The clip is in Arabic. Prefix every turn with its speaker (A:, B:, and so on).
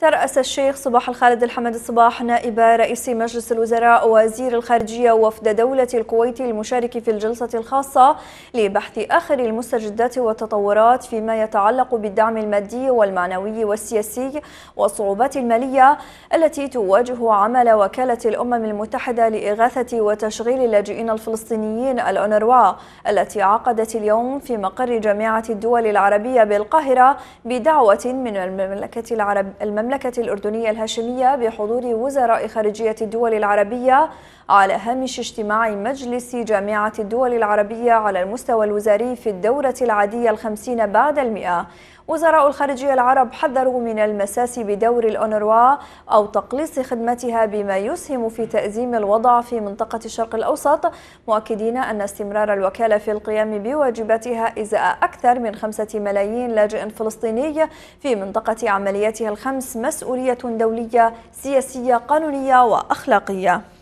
A: ترأس الشيخ صباح الخالد الحمد الصباح نائب رئيس مجلس الوزراء وزير الخارجية وفد دولة الكويت المشارك في الجلسة الخاصة لبحث آخر المستجدات والتطورات فيما يتعلق بالدعم المادي والمعنوي والسياسي والصعوبات المالية التي تواجه عمل وكالة الأمم المتحدة لإغاثة وتشغيل اللاجئين الفلسطينيين الأونروا التي عقدت اليوم في مقر جامعة الدول العربية بالقاهرة بدعوة من المملكة العرب المملكة الأردنية الهاشمية بحضور وزراء خارجية الدول العربية على هامش اجتماع مجلس جامعة الدول العربية على المستوى الوزاري في الدورة العادية الخمسين بعد المئة وزراء الخارجية العرب حذروا من المساس بدور الأونروا أو تقليص خدمتها بما يسهم في تأزيم الوضع في منطقة الشرق الأوسط مؤكدين أن استمرار الوكالة في القيام بواجباتها إزاء أكثر من خمسة ملايين لاجئ فلسطيني في منطقة عملياتها الخمس مسؤولية دولية سياسية قانونية وأخلاقية